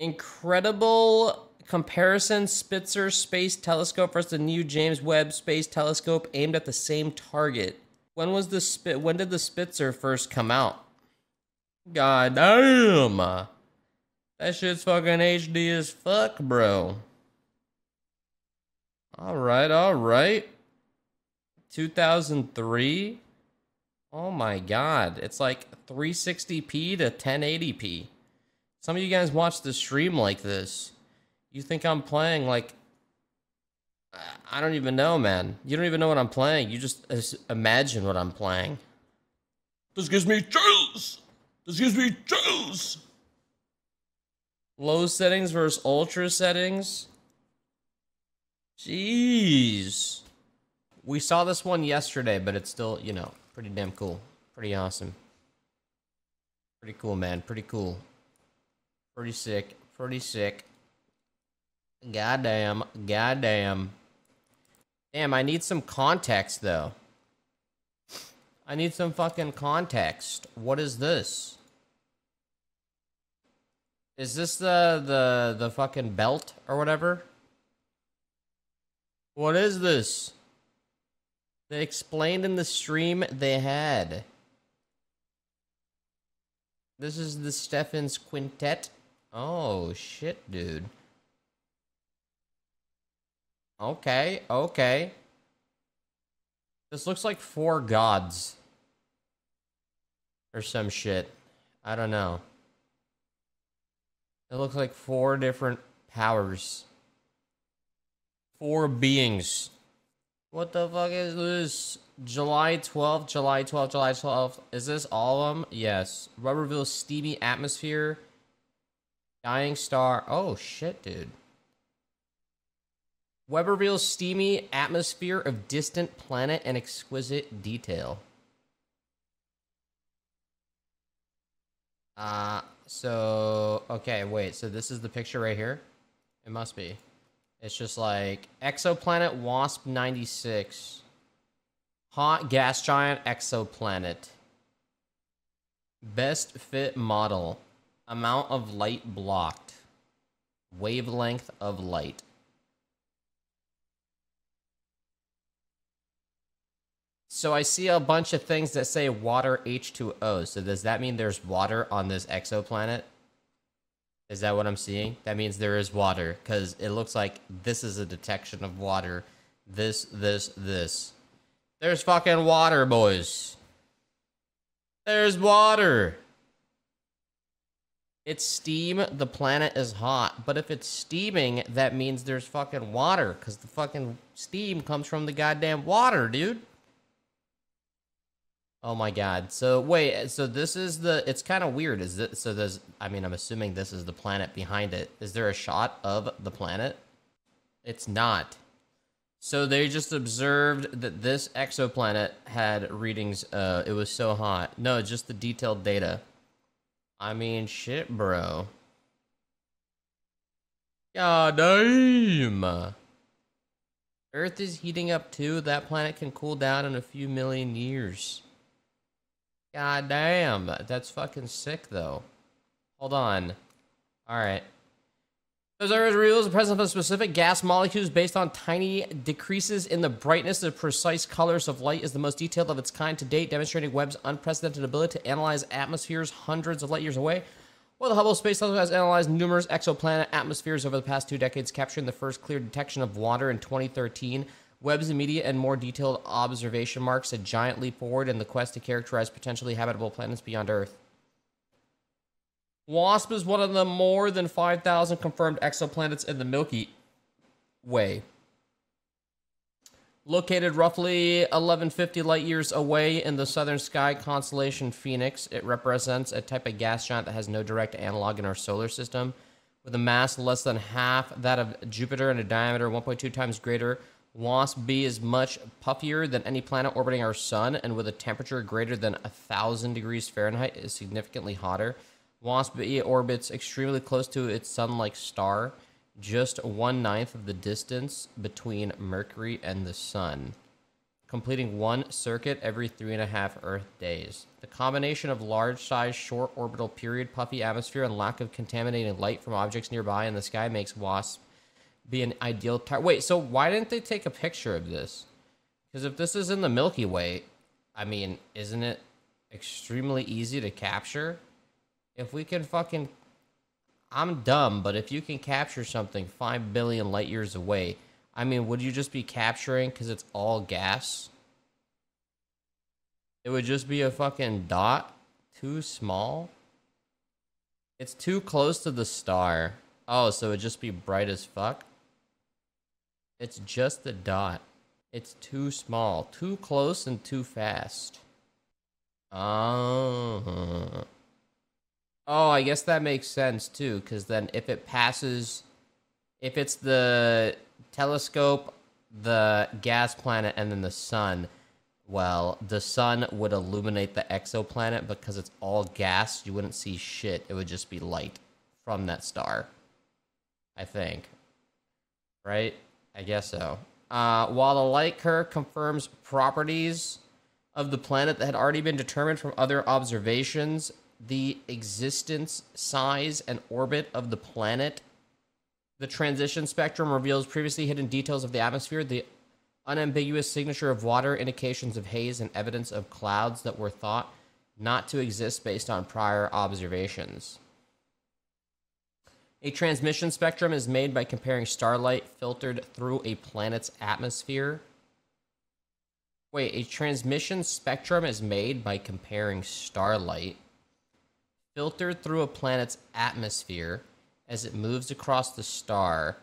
incredible comparison Spitzer Space Telescope versus the new James Webb Space Telescope aimed at the same target. When was the spit? When did the Spitzer first come out? God damn, that shit's fucking HD as fuck, bro. All right, all right. 2003. Oh my god, it's like 360p to 1080p. Some of you guys watch the stream like this. You think I'm playing like I don't even know, man. You don't even know what I'm playing. You just imagine what I'm playing. This gives me chills. This gives me chills. Low settings versus ultra settings. Jeez. We saw this one yesterday, but it's still, you know, pretty damn cool. Pretty awesome. Pretty cool, man. Pretty cool. Pretty sick. Pretty sick. Goddamn. Goddamn. Damn, I need some context, though. I need some fucking context. What is this? Is this the, the, the fucking belt or whatever? What is this? They explained in the stream they had. This is the Steffens Quintet Oh, shit, dude. Okay, okay. This looks like four gods. Or some shit. I don't know. It looks like four different powers. Four beings. What the fuck is this? July 12th, July 12th, July 12th. Is this all of them? Yes. Rubberville steamy atmosphere Dying Star. Oh, shit, dude. Web reveals steamy atmosphere of distant planet and exquisite detail. Uh, so, okay, wait. So this is the picture right here? It must be. It's just like exoplanet WASP 96. Hot gas giant exoplanet. Best fit model. Amount of light blocked. Wavelength of light. So I see a bunch of things that say water H2O. So does that mean there's water on this exoplanet? Is that what I'm seeing? That means there is water because it looks like this is a detection of water. This, this, this. There's fucking water, boys. There's water. It's steam, the planet is hot. But if it's steaming, that means there's fucking water, because the fucking steam comes from the goddamn water, dude. Oh my god. So wait, so this is the it's kind of weird. Is this so there's I mean, I'm assuming this is the planet behind it. Is there a shot of the planet? It's not. So they just observed that this exoplanet had readings uh it was so hot. No, just the detailed data. I mean, shit, bro. God damn. Earth is heating up too. That planet can cool down in a few million years. God damn. That's fucking sick, though. Hold on. All right. Those areas reveals the presence of specific gas molecules based on tiny decreases in the brightness. The precise colors of light is the most detailed of its kind to date, demonstrating Webb's unprecedented ability to analyze atmospheres hundreds of light years away. Well, the Hubble Space Telescope has analyzed numerous exoplanet atmospheres over the past two decades, capturing the first clear detection of water in 2013. Webb's immediate and more detailed observation marks a giant leap forward in the quest to characterize potentially habitable planets beyond Earth. Wasp is one of the more than 5,000 confirmed exoplanets in the Milky Way. Located roughly 1150 light years away in the southern sky constellation Phoenix, it represents a type of gas giant that has no direct analog in our solar system. With a mass less than half that of Jupiter and a diameter 1.2 times greater, WASP B is much puffier than any planet orbiting our sun, and with a temperature greater than 1,000 degrees Fahrenheit, is significantly hotter Wasp orbits extremely close to its sun-like star, just one ninth of the distance between Mercury and the Sun, completing one circuit every three and a half Earth days. The combination of large size, short orbital period, puffy atmosphere, and lack of contaminating light from objects nearby in the sky makes WASP be an ideal target. Wait, so why didn't they take a picture of this? Because if this is in the Milky Way, I mean, isn't it extremely easy to capture? If we can fucking. I'm dumb, but if you can capture something 5 billion light years away, I mean, would you just be capturing because it's all gas? It would just be a fucking dot? Too small? It's too close to the star. Oh, so it'd just be bright as fuck? It's just a dot. It's too small. Too close and too fast. Oh. Oh, I guess that makes sense too, because then if it passes, if it's the telescope, the gas planet, and then the sun, well, the sun would illuminate the exoplanet because it's all gas. You wouldn't see shit. It would just be light from that star. I think. Right? I guess so. Uh, while the light curve confirms properties of the planet that had already been determined from other observations, the existence, size, and orbit of the planet. The transition spectrum reveals previously hidden details of the atmosphere, the unambiguous signature of water, indications of haze, and evidence of clouds that were thought not to exist based on prior observations. A transmission spectrum is made by comparing starlight filtered through a planet's atmosphere. Wait, a transmission spectrum is made by comparing starlight Filtered through a planet's atmosphere as it moves across the star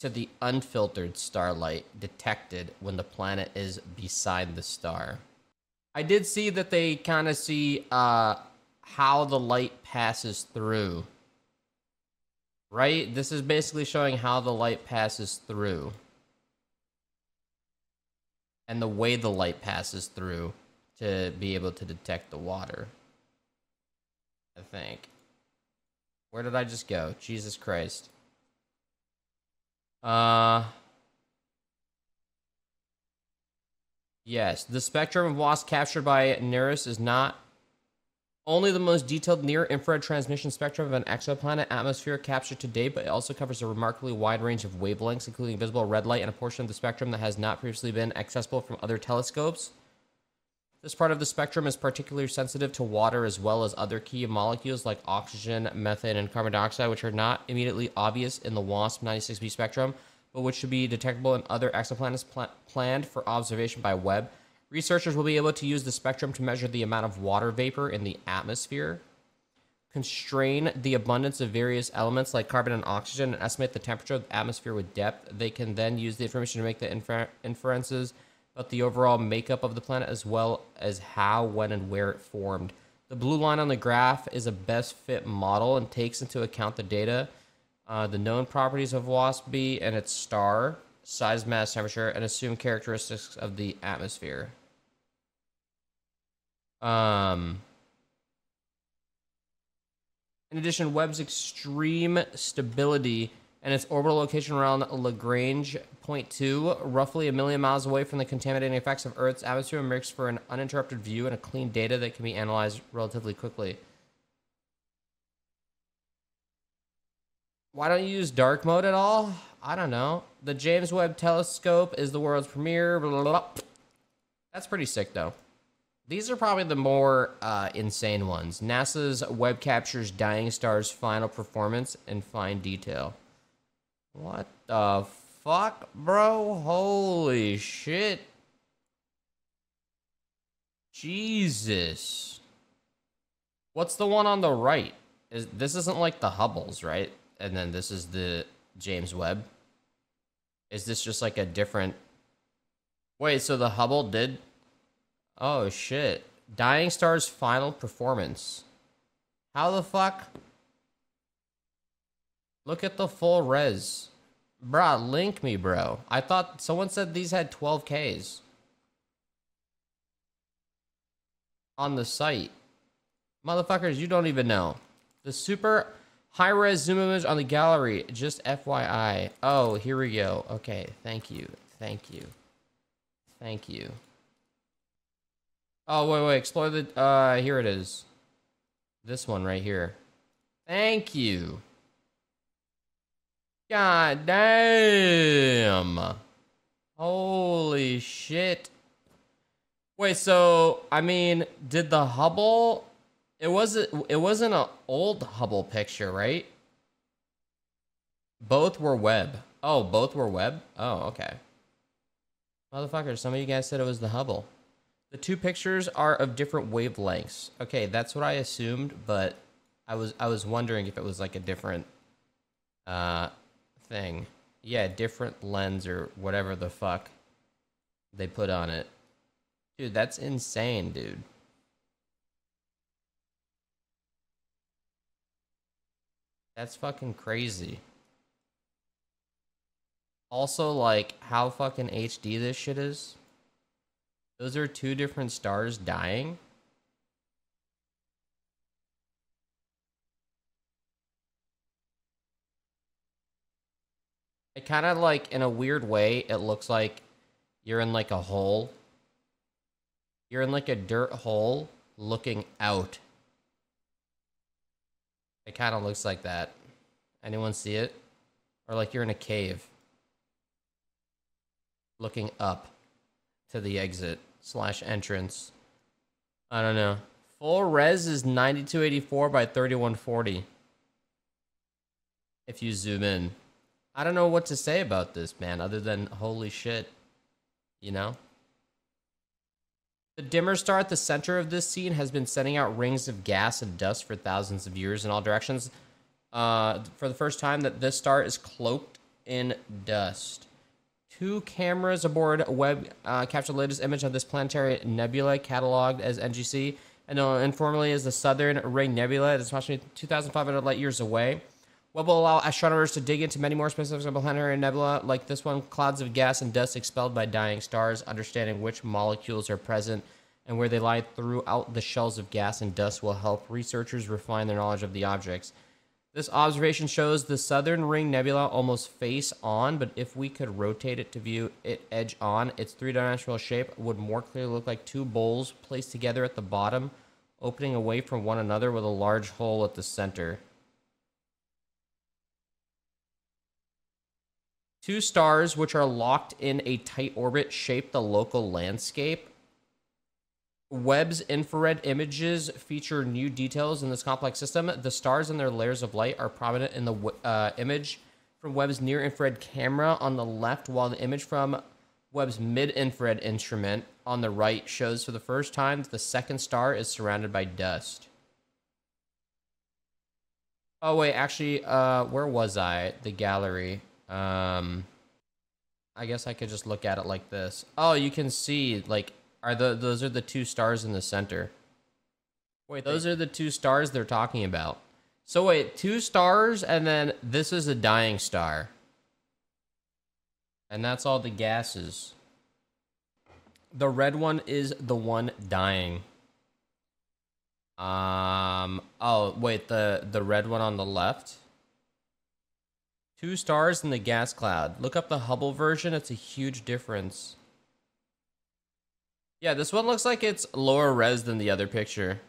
to the unfiltered starlight detected when the planet is beside the star. I did see that they kind of see uh, how the light passes through. Right? This is basically showing how the light passes through. And the way the light passes through to be able to detect the water. I think. Where did I just go? Jesus Christ. Uh. Yes, the spectrum of loss captured by Neris is not only the most detailed near infrared transmission spectrum of an exoplanet atmosphere captured today, but it also covers a remarkably wide range of wavelengths, including visible red light and a portion of the spectrum that has not previously been accessible from other telescopes. This part of the spectrum is particularly sensitive to water as well as other key molecules like oxygen, methane, and carbon dioxide, which are not immediately obvious in the WASP 96b spectrum, but which should be detectable in other exoplanets pl- planned for observation by Webb. Researchers will be able to use the spectrum to measure the amount of water vapor in the atmosphere, constrain the abundance of various elements like carbon and oxygen, and estimate the temperature of the atmosphere with depth. They can then use the information to make the infer- inferences but the overall makeup of the planet as well as how, when, and where it formed. The blue line on the graph is a best fit model and takes into account the data, uh, the known properties of WASP B and its star, size, mass, temperature, and assumed characteristics of the atmosphere. Um, in addition, Webb's extreme stability and its orbital location around Lagrange Point 2, roughly a million miles away from the contaminating effects of Earth's atmosphere, makes for an uninterrupted view and a clean data that can be analyzed relatively quickly. Why don't you use dark mode at all? I don't know. The James Webb Telescope is the world's premier. Blah, blah, blah. That's pretty sick, though. These are probably the more uh, insane ones. NASA's web captures dying star's final performance in fine detail. What the fuck, bro? Holy shit. Jesus. What's the one on the right? Is this isn't like the Hubble's, right? And then this is the James Webb. Is this just like a different Wait, so the Hubble did Oh shit. Dying Star's final performance. How the fuck? Look at the full res. Bruh, link me, bro. I thought someone said these had 12Ks. On the site. Motherfuckers, you don't even know. The super high res zoom image on the gallery, just FYI. Oh, here we go. Okay, thank you. Thank you. Thank you. Oh, wait, wait. Explore the. Uh, here it is. This one right here. Thank you. God damn. Holy shit. Wait, so I mean, did the Hubble it wasn't it wasn't an old Hubble picture, right? Both were web. Oh, both were web? Oh, okay. Motherfucker, some of you guys said it was the Hubble. The two pictures are of different wavelengths. Okay, that's what I assumed, but I was I was wondering if it was like a different uh thing. Yeah, different lens or whatever the fuck they put on it. Dude, that's insane, dude. That's fucking crazy. Also, like, how fucking HD this shit is. Those are two different stars dying. kind of like in a weird way it looks like you're in like a hole you're in like a dirt hole looking out it kind of looks like that anyone see it or like you're in a cave looking up to the exit slash entrance i don't know full res is 9284 by 3140 if you zoom in I don't know what to say about this, man, other than holy shit. You know? The dimmer star at the center of this scene has been sending out rings of gas and dust for thousands of years in all directions. Uh, for the first time, that this star is cloaked in dust. Two cameras aboard web uh, captured the latest image of this planetary nebula, cataloged as NGC, and uh, informally as the Southern Ring Nebula. It's approximately 2,500 light years away. What will allow astronomers to dig into many more specifics of planetary nebula, like this one, clouds of gas and dust expelled by dying stars, understanding which molecules are present and where they lie throughout the shells of gas and dust will help researchers refine their knowledge of the objects. This observation shows the Southern Ring Nebula almost face on, but if we could rotate it to view it edge on, its three dimensional shape would more clearly look like two bowls placed together at the bottom, opening away from one another with a large hole at the center. Two stars, which are locked in a tight orbit, shape the local landscape. Webb's infrared images feature new details in this complex system. The stars and their layers of light are prominent in the uh, image from Webb's near infrared camera on the left, while the image from Webb's mid infrared instrument on the right shows for the first time that the second star is surrounded by dust. Oh, wait, actually, uh, where was I? The gallery. Um, I guess I could just look at it like this. Oh, you can see like are the those are the two stars in the center. Wait, those they... are the two stars they're talking about. So wait, two stars and then this is a dying star. And that's all the gases. The red one is the one dying. Um oh wait, the the red one on the left Two stars in the gas cloud. Look up the Hubble version. It's a huge difference. Yeah, this one looks like it's lower res than the other picture.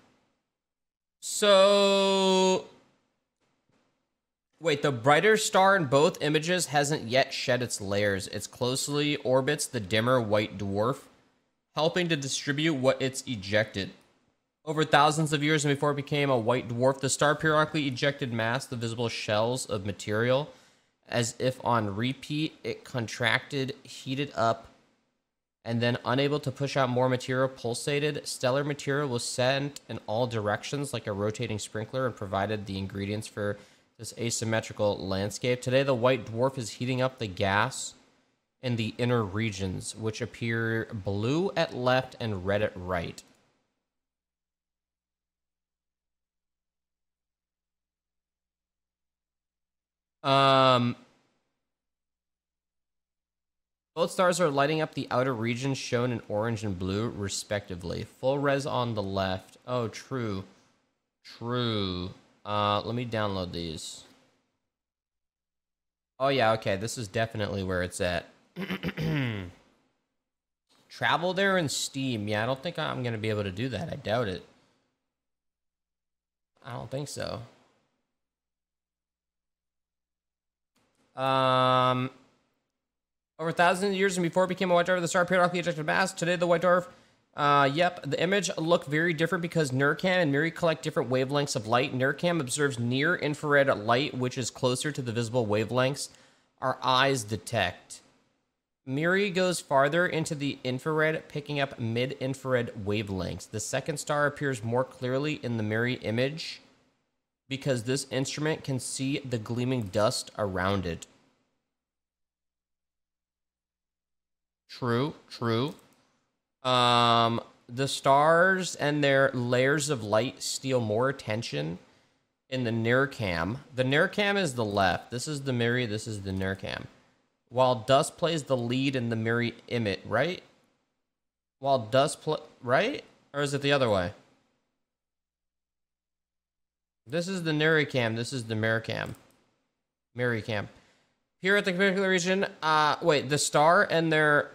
So... Wait, the brighter star in both images hasn't yet shed its layers. It closely orbits the dimmer white dwarf, helping to distribute what it's ejected. Over thousands of years and before it became a white dwarf, the star periodically ejected mass, the visible shells of material, as if on repeat, it contracted, heated up, and then unable to push out more material pulsated. Stellar material was sent in all directions like a rotating sprinkler and provided the ingredients for this asymmetrical landscape. Today, the white dwarf is heating up the gas in the inner regions, which appear blue at left and red at right. Um, both stars are lighting up the outer regions shown in orange and blue, respectively. Full res on the left. Oh, true. True. Uh, let me download these. Oh, yeah, okay. This is definitely where it's at. Travel there in Steam. Yeah, I don't think I'm going to be able to do that. I doubt it. I don't think so. Um, over a thousand years and before it became a white dwarf, the star periodically ejected mass. Today, the white dwarf. Uh, yep, the image look very different because NERCAM and MIRI collect different wavelengths of light. NERCAM observes near infrared light, which is closer to the visible wavelengths our eyes detect. Miri goes farther into the infrared, picking up mid infrared wavelengths. The second star appears more clearly in the Miri image because this instrument can see the gleaming dust around it. True, true. Um, the stars and their layers of light steal more attention in the near cam. The near cam is the left. This is the mirror. This is the near cam. While dust plays the lead in the mirror image, right? While dust play, right? Or is it the other way? This is the Nericam. This is the Mericam. Mericam. Here at the particular region, uh, wait, the star and their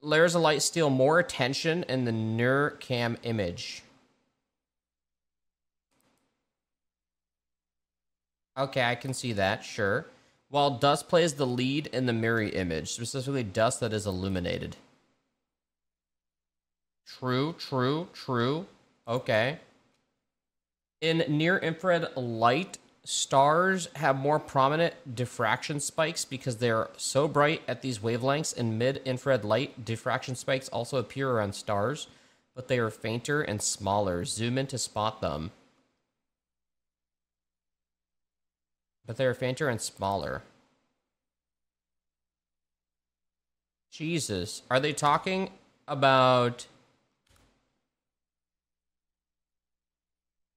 layers of light steal more attention in the Nericam image. Okay, I can see that, sure. While dust plays the lead in the Miri image, specifically dust that is illuminated. True, true, true. Okay. In near infrared light, stars have more prominent diffraction spikes because they are so bright at these wavelengths. In mid infrared light, diffraction spikes also appear around stars, but they are fainter and smaller. Zoom in to spot them. But they are fainter and smaller. Jesus. Are they talking about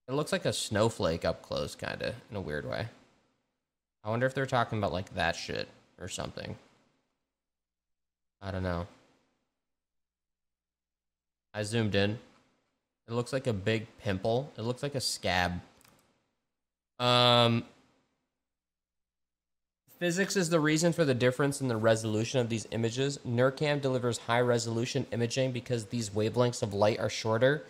It looks like a snowflake up close, kind of, in a weird way. I wonder if they're talking about, like, that shit or something. I don't know. I zoomed in. It looks like a big pimple. It looks like a scab. Um, Physics is the reason for the difference in the resolution of these images. NERCAM delivers high resolution imaging because these wavelengths of light are shorter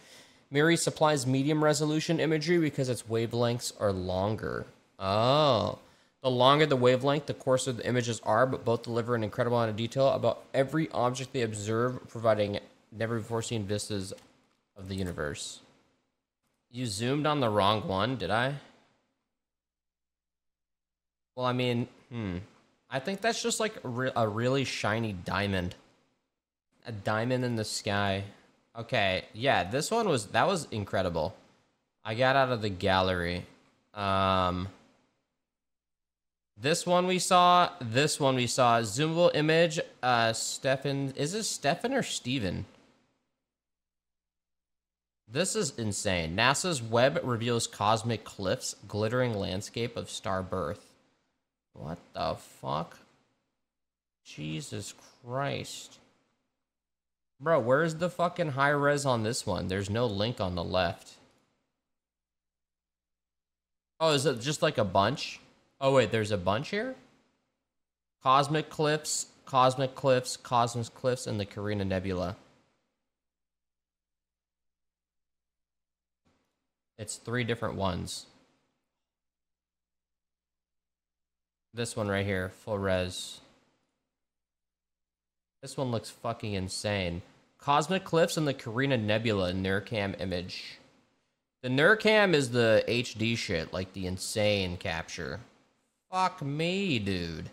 Miri supplies medium resolution imagery because its wavelengths are longer. Oh. The longer the wavelength, the coarser the images are, but both deliver an incredible amount of detail about every object they observe, providing never before seen vistas of the universe. You zoomed on the wrong one, did I? Well, I mean, hmm. I think that's just like a, re a really shiny diamond. A diamond in the sky. Okay, yeah, this one was that was incredible. I got out of the gallery. Um This one we saw, this one we saw zoomable image uh Stefan is this Stefan or Steven? This is insane. NASA's web reveals cosmic cliffs, glittering landscape of star birth. What the fuck? Jesus Christ. Bro, where's the fucking high res on this one? There's no link on the left. Oh, is it just like a bunch? Oh, wait, there's a bunch here? Cosmic Cliffs, Cosmic Cliffs, Cosmic Cliffs, and the Carina Nebula. It's three different ones. This one right here, full res. This one looks fucking insane. Cosmic Cliffs and the Carina Nebula NERCAM image. The NERCAM is the HD shit, like the insane capture. Fuck me, dude.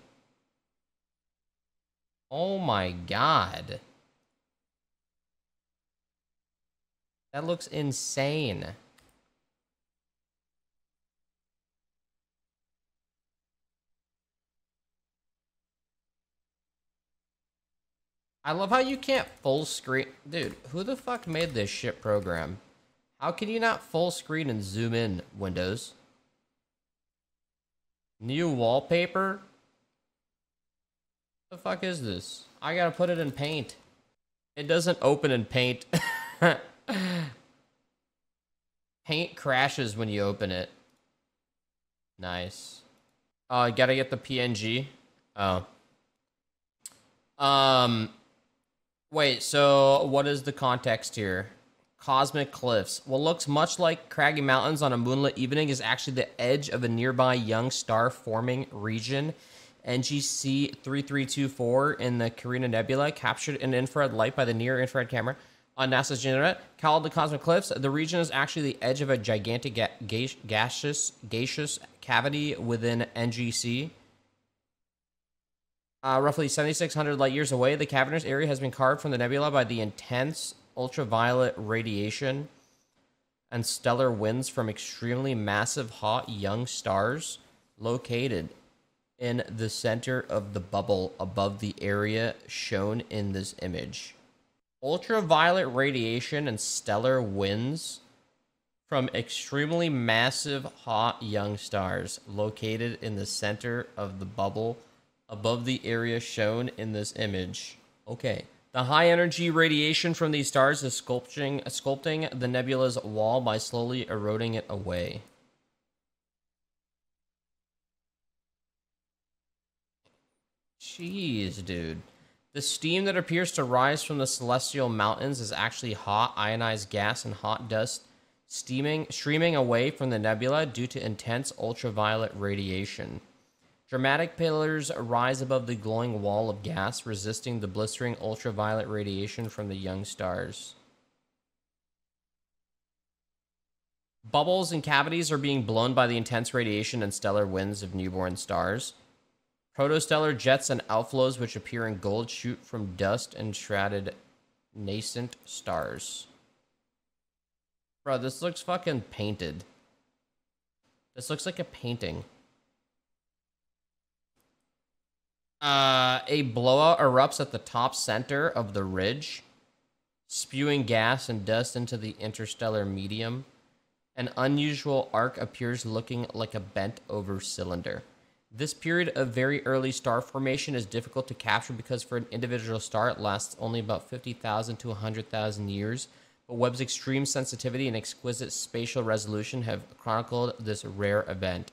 Oh my god. That looks insane. I love how you can't full screen. Dude, who the fuck made this shit program? How can you not full screen and zoom in, Windows? New wallpaper? the fuck is this? I gotta put it in paint. It doesn't open in paint. paint crashes when you open it. Nice. Oh, uh, gotta get the PNG. Oh. Um, Wait, so what is the context here? Cosmic Cliffs. What looks much like craggy mountains on a moonlit evening is actually the edge of a nearby young star forming region. NGC 3324 in the Carina Nebula, captured in infrared light by the near infrared camera on NASA's Generate, called the Cosmic Cliffs. The region is actually the edge of a gigantic ga- gaseous, gaseous cavity within NGC. Uh, roughly 7,600 light years away, the cavernous area has been carved from the nebula by the intense ultraviolet radiation and stellar winds from extremely massive, hot, young stars located in the center of the bubble above the area shown in this image. Ultraviolet radiation and stellar winds from extremely massive, hot, young stars located in the center of the bubble above the area shown in this image. Okay. The high energy radiation from these stars is sculpting, sculpting the nebula's wall by slowly eroding it away. Jeez, dude. The steam that appears to rise from the celestial mountains is actually hot ionized gas and hot dust steaming streaming away from the nebula due to intense ultraviolet radiation. Dramatic pillars rise above the glowing wall of gas, resisting the blistering ultraviolet radiation from the young stars. Bubbles and cavities are being blown by the intense radiation and stellar winds of newborn stars. Protostellar jets and outflows, which appear in gold, shoot from dust and shrouded nascent stars. Bro, this looks fucking painted. This looks like a painting. Uh, a blowout erupts at the top center of the ridge, spewing gas and dust into the interstellar medium. An unusual arc appears looking like a bent over cylinder. This period of very early star formation is difficult to capture because for an individual star it lasts only about 50,000 to 100,000 years, but Webb's extreme sensitivity and exquisite spatial resolution have chronicled this rare event.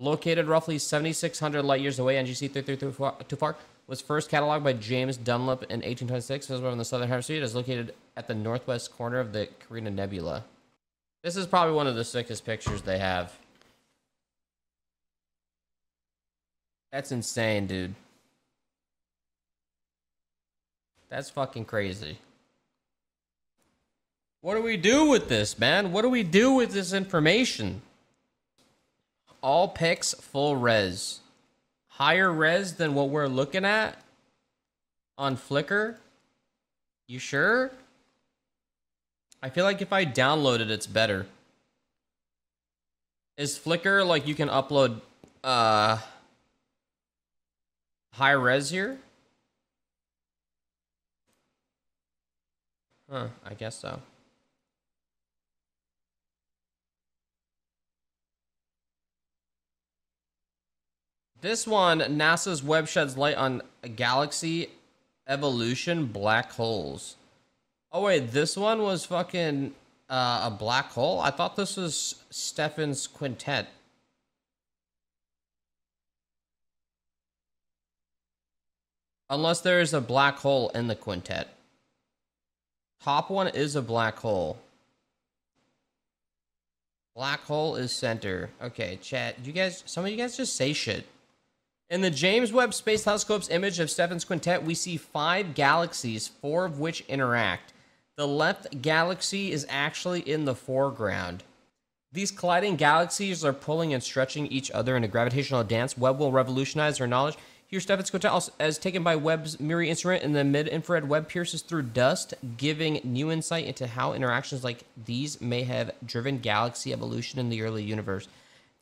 Located roughly 7,600 light years away, NGC 3324 was first cataloged by James Dunlop in 1826, one on the southern hemisphere. It is located at the northwest corner of the Carina Nebula. This is probably one of the sickest pictures they have. That's insane, dude. That's fucking crazy. What do we do with this, man? What do we do with this information? all picks full res. Higher res than what we're looking at on Flickr? You sure? I feel like if I download it, it's better. Is Flickr like you can upload uh high res here? Huh, I guess so. This one, NASA's web sheds light on galaxy evolution black holes. Oh wait, this one was fucking uh, a black hole. I thought this was Stefan's quintet. Unless there is a black hole in the quintet. Top one is a black hole. Black hole is center. Okay, chat. You guys, some of you guys just say shit. In the James Webb Space Telescope's image of Stefan's quintet, we see five galaxies, four of which interact. The left galaxy is actually in the foreground. These colliding galaxies are pulling and stretching each other in a gravitational dance. Webb will revolutionize our knowledge. Here, Stefan's quintet, as taken by Webb's Miri instrument in the mid-infrared web, pierces through dust, giving new insight into how interactions like these may have driven galaxy evolution in the early universe.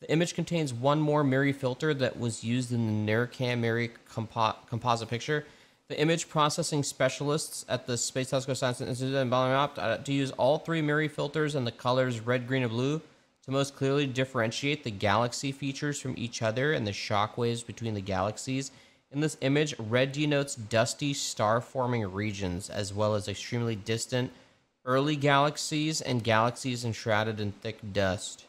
The image contains one more Miri filter that was used in the NERCAM Miri compo composite picture. The image processing specialists at the Space Telescope Science Institute in Ballinop uh, to use all three Miri filters and the colors red, green, and blue to most clearly differentiate the galaxy features from each other and the shock waves between the galaxies. In this image, red denotes dusty star forming regions as well as extremely distant early galaxies and galaxies enshrouded in thick dust.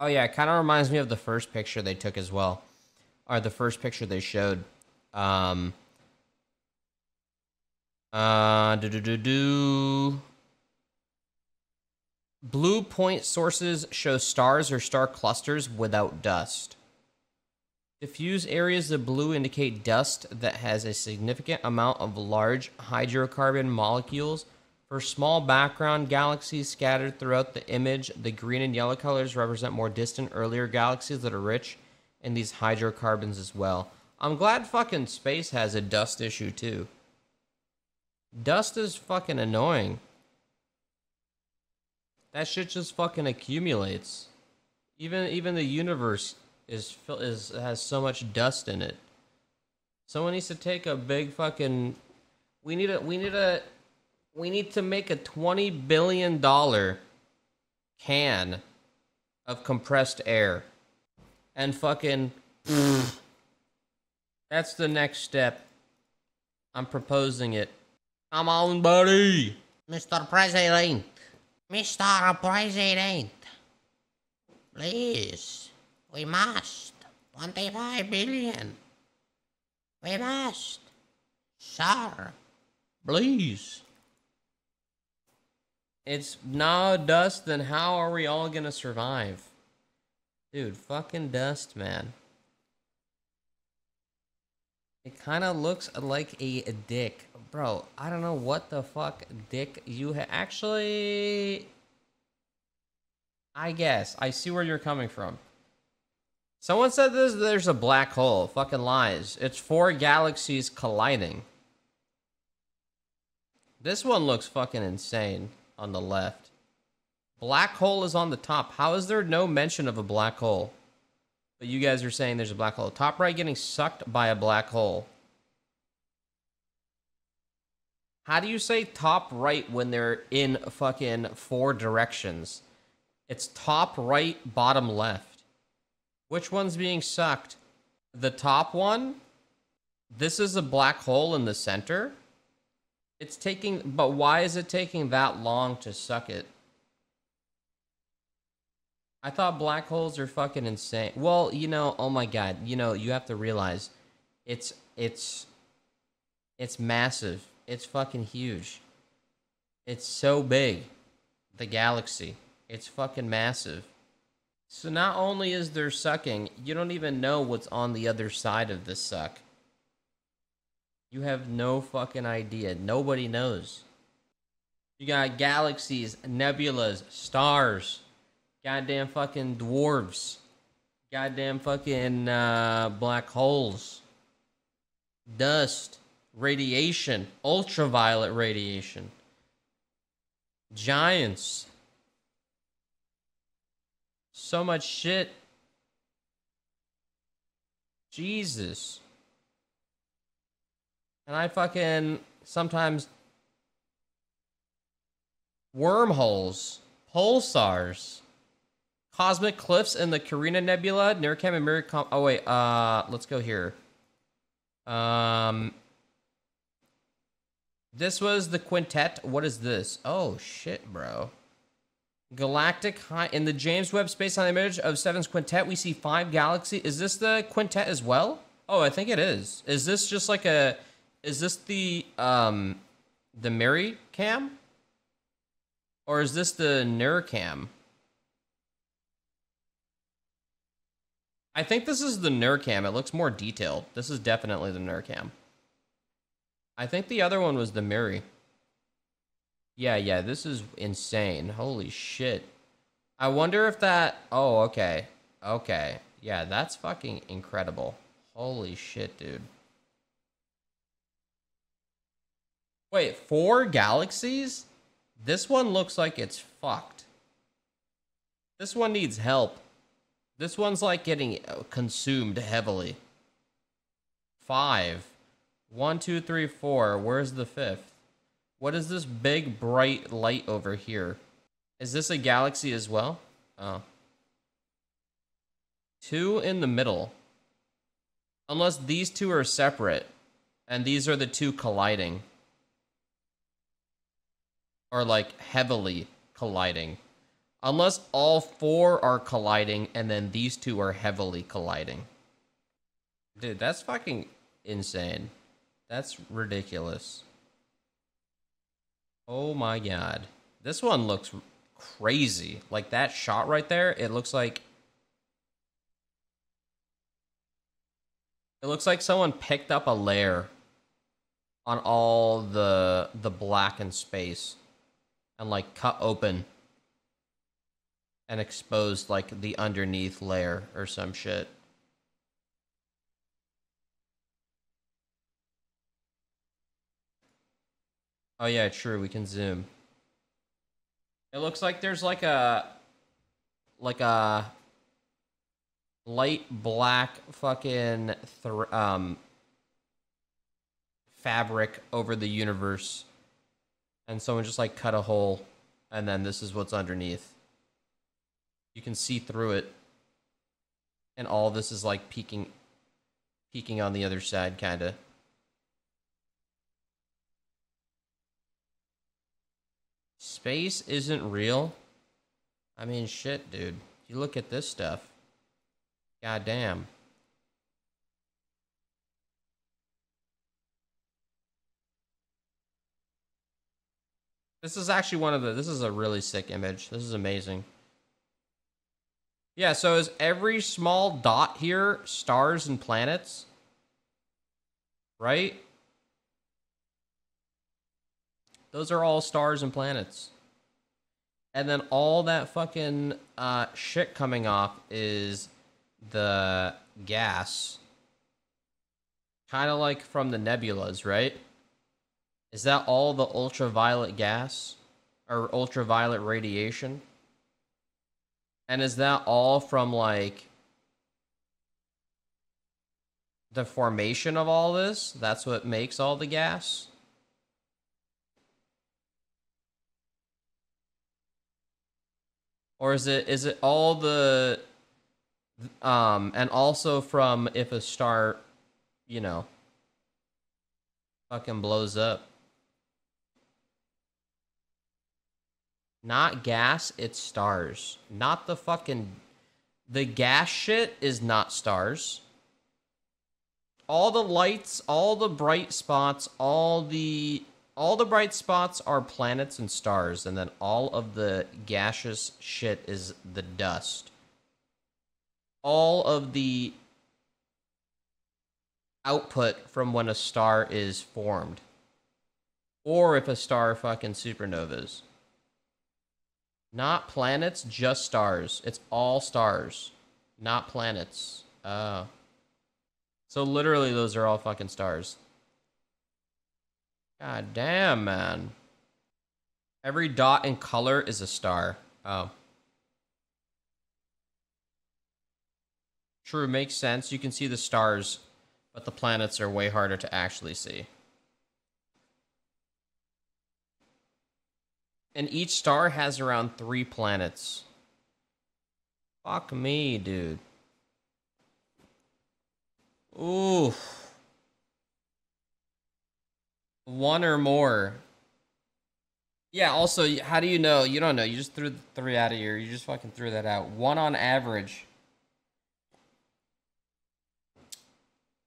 Oh yeah, it kind of reminds me of the first picture they took as well, or the first picture they showed. Um, uh, do do do Blue point sources show stars or star clusters without dust. Diffuse areas of blue indicate dust that has a significant amount of large hydrocarbon molecules for small background galaxies scattered throughout the image, the green and yellow colors represent more distant, earlier galaxies that are rich in these hydrocarbons as well. I'm glad fucking space has a dust issue too. Dust is fucking annoying. That shit just fucking accumulates. Even even the universe is is has so much dust in it. Someone needs to take a big fucking. We need a we need a we need to make a twenty billion dollar can of compressed air, and fucking. That's the next step. I'm proposing it. Come on, buddy. Mr. President. Mr. President. Please. We must. 25 billion. We must. Sir. Please it's now dust, then how are we all gonna survive? Dude, fucking dust, man. It kind of looks like a, a dick. Bro, I don't know what the fuck dick you ha- Actually... I guess. I see where you're coming from. Someone said this, there's a black hole. Fucking lies. It's four galaxies colliding. This one looks fucking insane on the left. Black hole is on the top. How is there no mention of a black hole? But you guys are saying there's a black hole. Top right getting sucked by a black hole. How do you say top right when they're in fucking four directions? It's top right, bottom left. Which one's being sucked? The top one? This is a black hole in the center? It's taking, but why is it taking that long to suck it? I thought black holes are fucking insane. Well, you know, oh my god, you know, you have to realize it's it's it's massive. It's fucking huge. It's so big. The galaxy. It's fucking massive. So not only is there sucking, you don't even know what's on the other side of the suck. You have no fucking idea. Nobody knows. You got galaxies, nebulas, stars, goddamn fucking dwarves, goddamn fucking uh, black holes, dust, radiation, ultraviolet radiation, giants. So much shit. Jesus. And I fucking sometimes wormholes, pulsars, cosmic cliffs in the Carina Nebula, Nirkam and Miracom. Oh wait, uh, let's go here. Um, this was the quintet. What is this? Oh shit, bro. Galactic high in the James Webb Space Time image of Seven's quintet. We see five galaxies. Is this the quintet as well? Oh, I think it is. Is this just like a is this the um the Mary cam? Or is this the Nur cam? I think this is the Nercam. It looks more detailed. This is definitely the Nercam. I think the other one was the Mary. Yeah, yeah, this is insane. Holy shit. I wonder if that... Oh, okay. Okay. Yeah, that's fucking incredible. Holy shit, dude. Wait, four galaxies? This one looks like it's fucked. This one needs help. This one's like getting uh, consumed heavily. Five. One, two, three, four. Where's the fifth? What is this big bright light over here? Is this a galaxy as well? Oh. Two in the middle. Unless these two are separate. And these are the two colliding are like heavily colliding. Unless all four are colliding and then these two are heavily colliding. Dude, that's fucking insane. That's ridiculous. Oh my god. This one looks crazy. Like that shot right there, it looks like It looks like someone picked up a layer on all the the black and space and like cut open and exposed like the underneath layer or some shit. Oh yeah, true, we can zoom. It looks like there's like a like a light black fucking um fabric over the universe and someone just like cut a hole and then this is what's underneath. You can see through it. And all this is like peeking peeking on the other side kind of. Space isn't real. I mean, shit, dude. You look at this stuff. Goddamn. This is actually one of the, this is a really sick image. This is amazing. Yeah, so is every small dot here stars and planets? Right? Those are all stars and planets. And then all that fucking uh, shit coming off is the gas. Kind of like from the nebulas, right? Is that all the ultraviolet gas or ultraviolet radiation? And is that all from like the formation of all this? That's what makes all the gas? Or is it is it all the um and also from if a star, you know, fucking blows up? Not gas, it's stars. Not the fucking. The gas shit is not stars. All the lights, all the bright spots, all the. All the bright spots are planets and stars, and then all of the gaseous shit is the dust. All of the output from when a star is formed. Or if a star fucking supernovas. Not planets, just stars. It's all stars, not planets. Uh, so literally, those are all fucking stars. God damn, man. Every dot and color is a star. Oh. True, makes sense. You can see the stars, but the planets are way harder to actually see. And each star has around three planets. Fuck me, dude. Ooh. One or more. Yeah, also, how do you know? You don't know. You just threw the three out of here. You just fucking threw that out. One on average.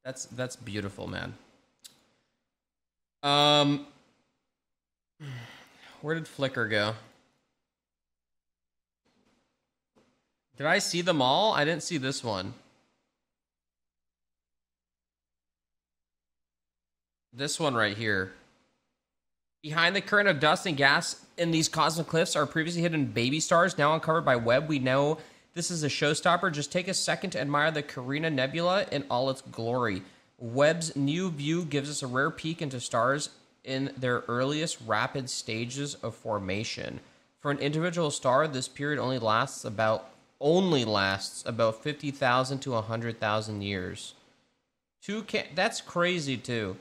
That's that's beautiful, man. Um where did Flickr go? Did I see them all? I didn't see this one. This one right here. Behind the current of dust and gas in these cosmic cliffs are previously hidden baby stars, now uncovered by Webb. We know this is a showstopper. Just take a second to admire the Carina Nebula in all its glory. Webb's new view gives us a rare peek into stars in their earliest rapid stages of formation. For an individual star, this period only lasts about only lasts about 50,000 to 100,000 years. Two ca- that's crazy too.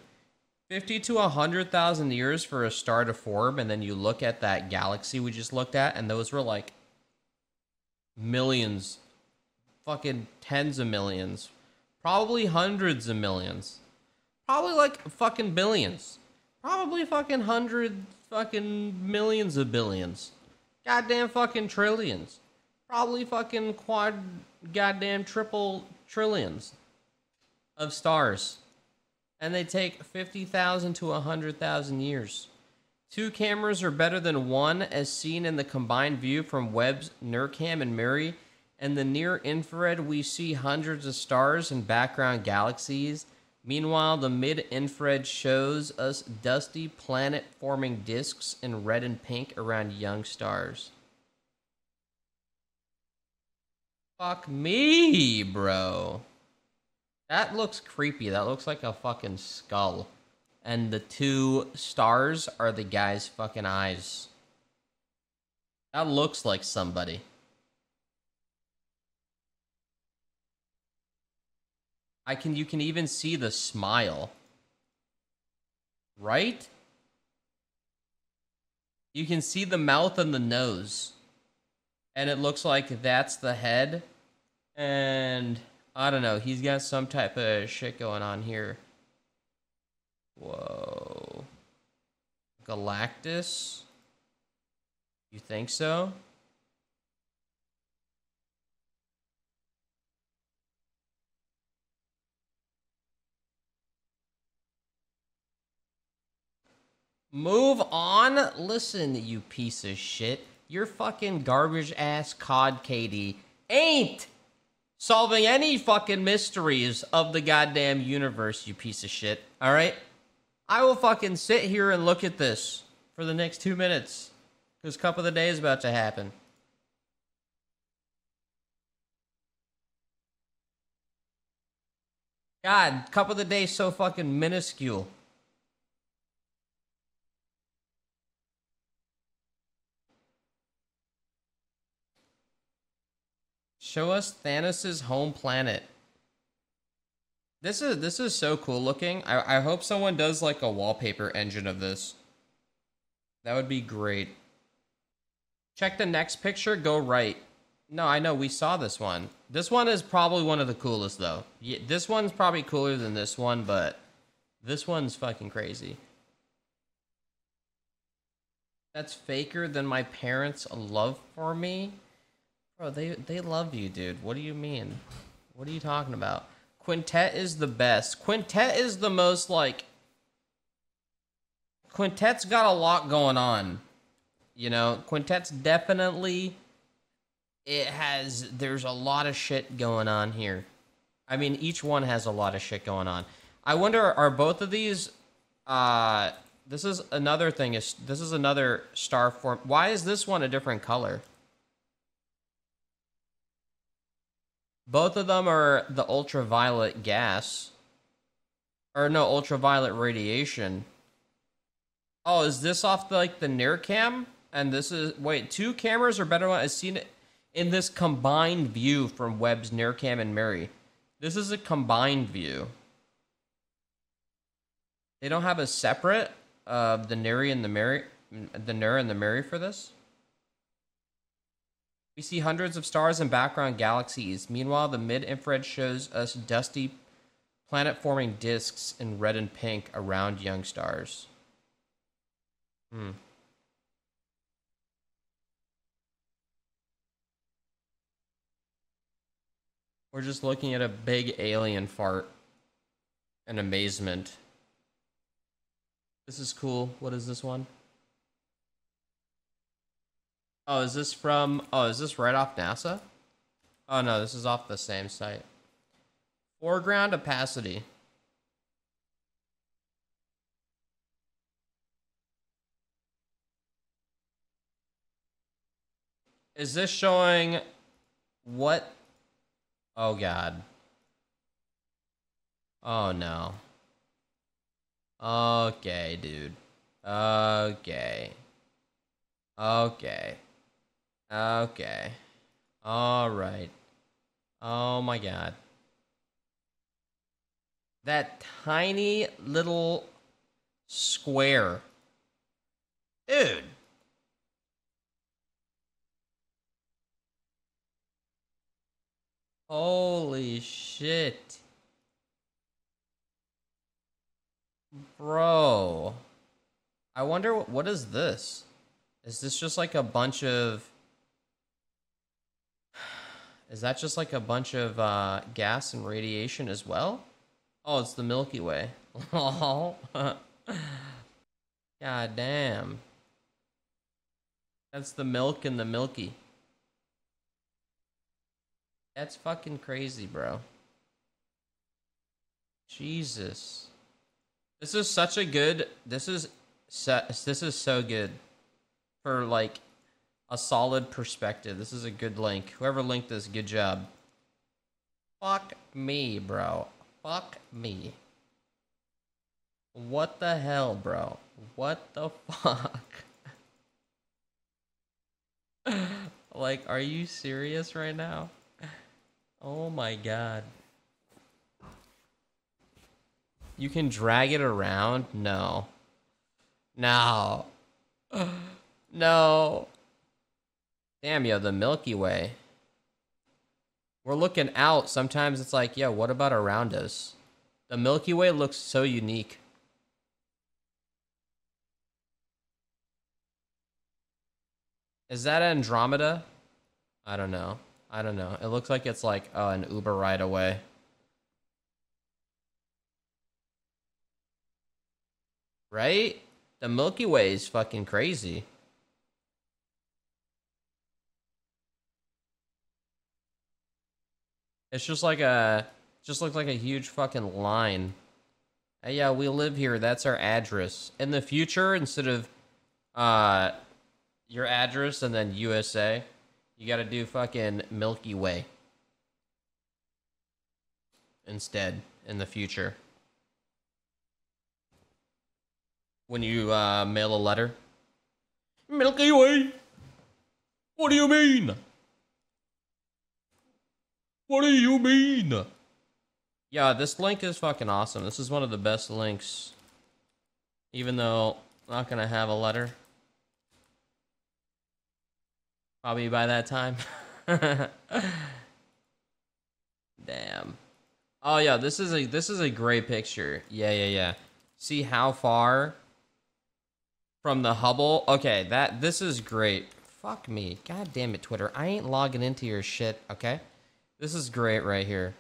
50 to 100,000 years for a star to form and then you look at that galaxy we just looked at and those were like millions fucking tens of millions, probably hundreds of millions, probably like fucking billions. Probably fucking hundred fucking millions of billions. Goddamn fucking trillions. Probably fucking quad goddamn triple trillions of stars. And they take 50,000 to 100,000 years. Two cameras are better than one, as seen in the combined view from Webb's NERCAM and Miri, And the near infrared, we see hundreds of stars and background galaxies Meanwhile, the mid infrared shows us dusty planet forming disks in red and pink around young stars. Fuck me, bro. That looks creepy. That looks like a fucking skull. And the two stars are the guy's fucking eyes. That looks like somebody. I can you can even see the smile. Right? You can see the mouth and the nose. And it looks like that's the head. And I don't know, he's got some type of shit going on here. Whoa. Galactus? You think so? Move on. Listen, you piece of shit. Your fucking garbage ass cod Katie ain't solving any fucking mysteries of the goddamn universe, you piece of shit. All right? I will fucking sit here and look at this for the next two minutes because Cup of the Day is about to happen. God, Cup of the Day so fucking minuscule. Show us Thanos' home planet. This is this is so cool looking. I, I hope someone does like a wallpaper engine of this. That would be great. Check the next picture, go right. No, I know, we saw this one. This one is probably one of the coolest though. Yeah, this one's probably cooler than this one, but this one's fucking crazy. That's faker than my parents' love for me. Bro, they they love you, dude. What do you mean? What are you talking about? Quintet is the best. Quintet is the most like Quintet's got a lot going on. You know, Quintet's definitely it has there's a lot of shit going on here. I mean, each one has a lot of shit going on. I wonder are both of these uh this is another thing is this is another star form. Why is this one a different color? Both of them are the ultraviolet gas. Or no, ultraviolet radiation. Oh, is this off the, like the near cam? And this is wait, two cameras are better one. I've seen it in this combined view from Webb's near cam and Mary. This is a combined view. They don't have a separate of uh, the Neri and the Mary, the Ner and the Mary for this. We see hundreds of stars and background galaxies. Meanwhile, the mid infrared shows us dusty planet forming disks in red and pink around young stars. Hmm. We're just looking at a big alien fart and amazement. This is cool. What is this one? Oh, is this from... Oh, is this right off NASA? Oh, no, this is off the same site. Foreground opacity. Is this showing what? Oh, God. Oh, no. Okay, dude. Okay. Okay. Okay. All right. Oh my god. That tiny little square. Dude. Holy shit. Bro. I wonder what is this? Is this just like a bunch of is that just like a bunch of uh, gas and radiation as well? Oh, it's the Milky Way. Oh, God damn. That's the milk and the milky. That's fucking crazy, bro. Jesus. This is such a good. This is. This is so good. For like a solid perspective. This is a good link. Whoever linked this, good job. Fuck me, bro. Fuck me. What the hell, bro? What the fuck? like, are you serious right now? Oh my god. You can drag it around? No. No. no. Damn, yo, the Milky Way. We're looking out. Sometimes it's like, yeah, what about around us? The Milky Way looks so unique. Is that Andromeda? I don't know. I don't know. It looks like it's like uh, an Uber ride away. Right? The Milky Way is fucking crazy. It's just like a, just looks like a huge fucking line. Hey, yeah, we live here. That's our address. In the future, instead of, uh, your address and then USA, you gotta do fucking Milky Way instead in the future. When you uh, mail a letter, Milky Way. What do you mean? What do you mean? Yeah, this link is fucking awesome. This is one of the best links. Even though I'm not gonna have a letter. Probably by that time. Damn. Oh yeah, this is a this is a great picture. Yeah, yeah, yeah. See how far from the Hubble? Okay, that this is great. Fuck me. God damn it, Twitter. I ain't logging into your shit, okay? This is great right here.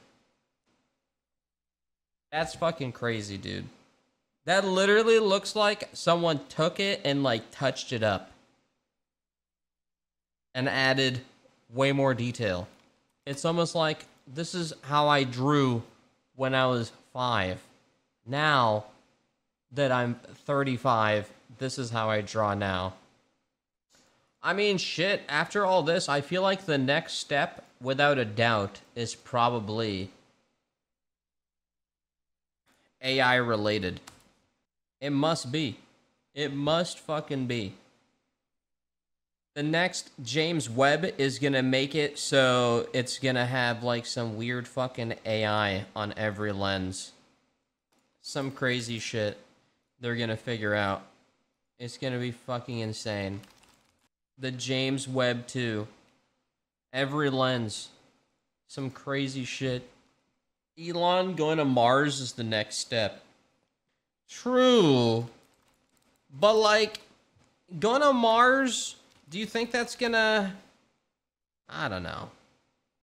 That's fucking crazy, dude. That literally looks like someone took it and like touched it up and added way more detail. It's almost like this is how I drew when I was five. Now that I'm 35, this is how I draw now. I mean, shit, after all this, I feel like the next step without a doubt, is probably AI related. It must be. It must fucking be. The next James Webb is gonna make it so it's gonna have like some weird fucking AI on every lens. Some crazy shit they're gonna figure out. It's gonna be fucking insane. The James Webb 2. Every lens. Some crazy shit. Elon going to Mars is the next step. True. But like going to Mars, do you think that's going to I don't know.